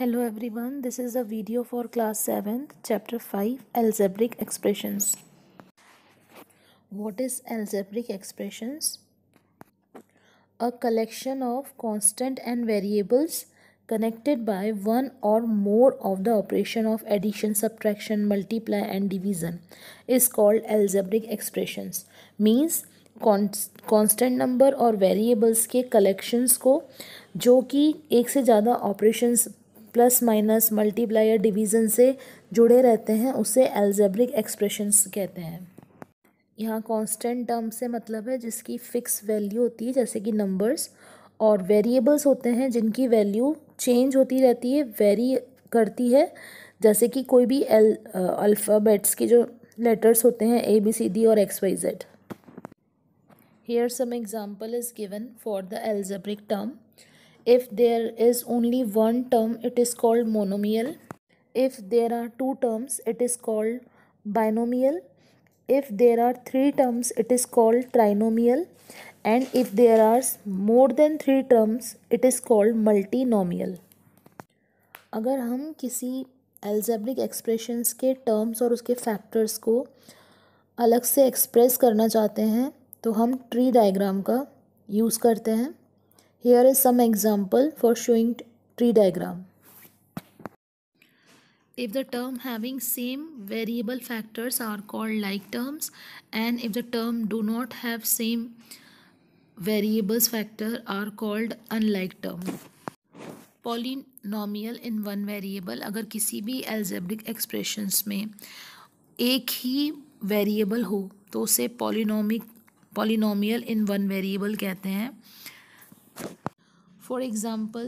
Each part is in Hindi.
Hello everyone this is a video for class seventh chapter five algebraic expressions what is algebraic expressions a collection of constant and variables connected by one और more of the operation of addition subtraction multiply and division is called algebraic expressions means constant number और वेरिएबल्स के कलेक्शंस को जो कि एक से ज़्यादा ऑपरेशंस प्लस माइनस मल्टीप्लाई या डिवीज़न से जुड़े रहते हैं उसे एल्जेब्रिक एक्सप्रेशंस कहते हैं यहाँ कांस्टेंट टर्म से मतलब है जिसकी फ़िक्स वैल्यू होती है जैसे कि नंबर्स और वेरिएबल्स होते हैं जिनकी वैल्यू चेंज होती रहती है वेरी करती है जैसे कि कोई भी एल अल्फ़ाबेट्स uh, के जो लेटर्स होते हैं ए बी सी डी और X Y Z here some example is given for the algebraic term If there is only one term, it is called monomial. If there are two terms, it is called binomial. If there are three terms, it is called trinomial. And if there are more than three terms, it is called multinomial. अगर हम किसी एल्जेब्रिक एक्सप्रेशंस के टर्म्स और उसके फैक्टर्स को अलग से एक्सप्रेस करना चाहते हैं तो हम ट्री डायग्राम का यूज़ करते हैं Here is some example for showing tree diagram. If the term having same variable factors are called like terms and if the term do not have same variables factor are called unlike term. Polynomial in one variable अगर किसी भी एल्जेब्रिक एक्सप्रेशंस में एक ही वेरिएबल हो तो उसे polynomic polynomial in one variable कहते हैं for example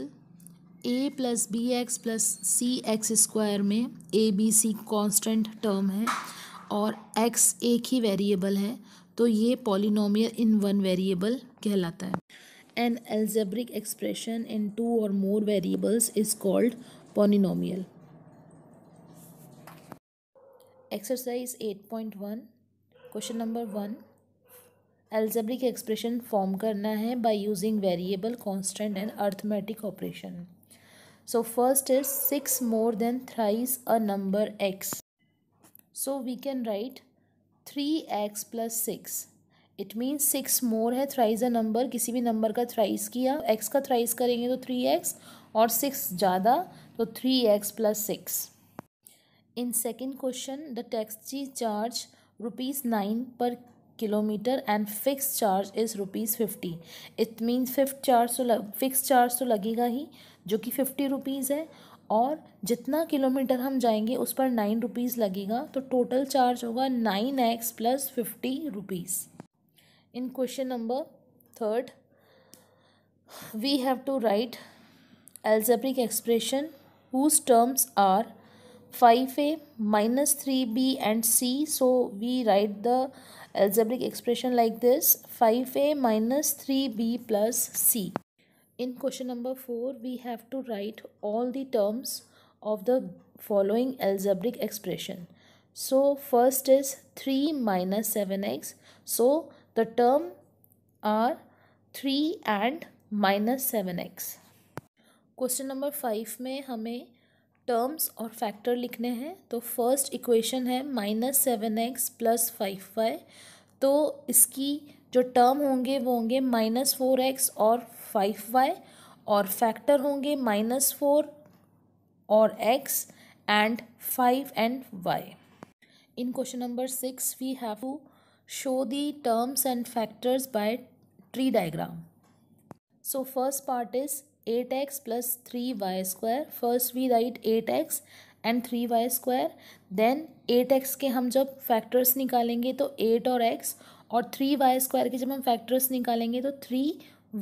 A plus B X plus C X square में A B C constant term है और एक्स एक ही वेरिएबल है तो ये पॉलिनोमियल इन वन वेरिएबल कहलाता है an algebraic expression in two और more variables is called polynomial exercise eight point one question number one algebraic expression form करना है by using variable constant and arithmetic operation so first is six more than thrice a number X so we can write three X plus six it means six more है थ्राइज अ नंबर किसी भी नंबर का थ्राइज किया एक्स का थ्राइज करेंगे तो थ्री एक्स और सिक्स ज़्यादा तो three X plus six in second question the taxi charge rupees nine per kilometre and fix charge is rupees fifty it means fifty charge तो फिक्स चार्ज तो लगेगा ही जो कि फिफ्टी रुपीज़ है और जितना किलोमीटर हम जाएंगे उस पर नाइन रुपीज़ लगेगा तो टोटल चार्ज होगा nine X plus fifty rupees in question number third we have to write algebraic expression whose terms are 5a minus 3b and c. So we write the algebraic expression like this 5a minus 3b plus c. In question number 4 we have to write all the terms of the following algebraic expression. So first is 3 minus 7x. So the term are 3 and minus 7x. Question number five. में हमें टर्म्स और फैक्टर लिखने हैं तो फर्स्ट इक्वेशन है minus seven X plus five Y तो इसकी जो टर्म होंगे वो होंगे माइनस फोर एक्स और फाइव वाई और फैक्टर होंगे माइनस फोर और X and five and Y in question number six we have to show the terms and factors by tree diagram so first part is eight X plus three Y square first we write eight X and three Y square then eight X के हम जब फैक्टर्स निकालेंगे तो एट और एक्स और थ्री वाई स्क्वायर के जब हम फैक्टर्स निकालेंगे तो three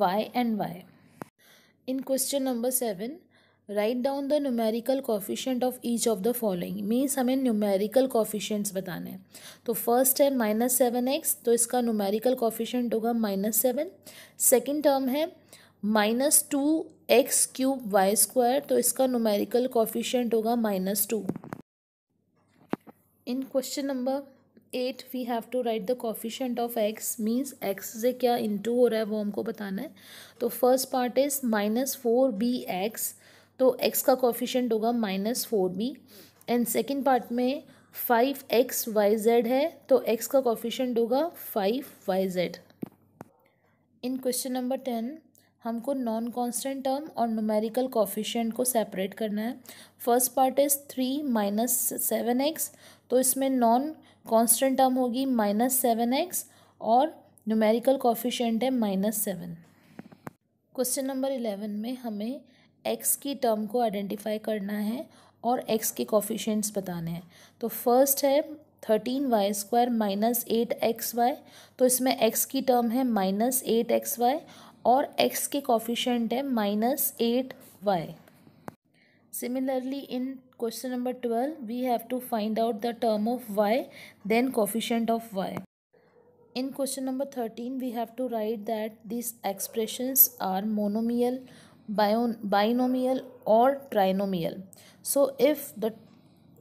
Y and Y in question number seven write down the numerical coefficient of each of the following means हमें न्यूमेरिकल कॉफिशेंट्स बताने हैं तो फर्स्ट है माइनस सेवन एक्स तो इसका न्यूमेरिकल कॉफिशेंट होगा माइनस सेवन सेकेंड टर्म है minus two X cube Y square तो इसका नोमेरिकल कॉफिशेंट होगा minus two in question number eight we have to write the coefficient of X means X से क्या इंटू हो रहा है वो हमको बताना है तो first part is minus four B X तो एक्स का कॉफिशेंट होगा minus four B and second part में फाइव एक्स वाई जेड है तो एक्स का कॉफिशेंट होगा five Y Z in question number ten हमको नॉन कांस्टेंट टर्म और नुमेरिकल कॉफिशेंट को सेपरेट करना है first part is three minus seven X तो इसमें नॉन कांस्टेंट टर्म होगी माइनस सेवन एक्स और नुमेरिकल कॉफिशेंट है minus seven question number eleven में हमें एक्स की टर्म को आइडेंटिफाई करना है और एक्स के कॉफिशेंट्स बताने हैं तो फर्स्ट है thirteen Y square minus eight X Y तो इसमें एक्स की टर्म है minus eight X Y Or x coefficient coefficient है minus eight y. Similarly, in question number twelve, we have to find out the term of y then coefficient of y in question number 13 we have to write that these expressions are monomial binomial or trinomial so if the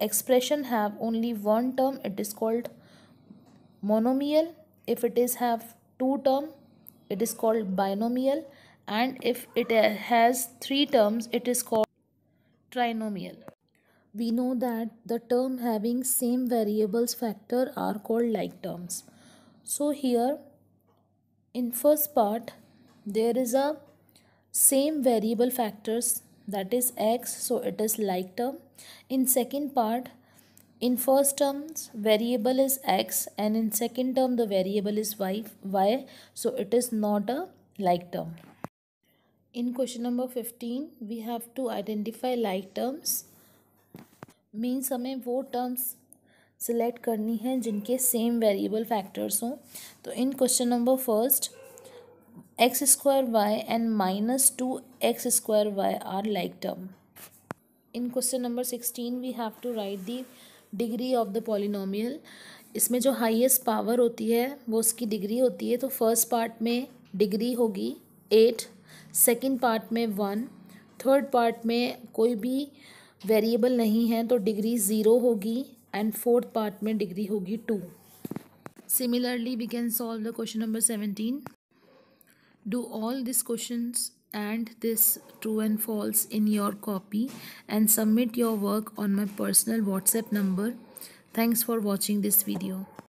expression have only one term it is called monomial if it is have two term it is called binomial and if it has three terms it is called trinomial. We know that the term having same variables factor are called like terms. So here in first part there is a same variable factors that is x so it is like term. In second part in first terms variable is x and in second term the variable is y y so it is not a like term in question number 15 we have to identify like terms means हमें वो terms select करनी है जिनके same variable factors हों तो in question number first x square y and minus 2 x square y are like term in question number 16 we have to write the degree of the polynomial इसमें जो हाईएस्ट पावर होती है वो उसकी डिग्री होती है तो फर्स्ट पार्ट में डिग्री होगी एट सेकेंड पार्ट में वन थर्ड पार्ट में कोई भी वेरिएबल नहीं है तो डिग्री ज़ीरो होगी एंड फोर्थ पार्ट में डिग्री होगी two similarly we can solve the question number seventeen do all this question and this true and false in your copy and submit your work on my personal WhatsApp number. Thanks for watching this video.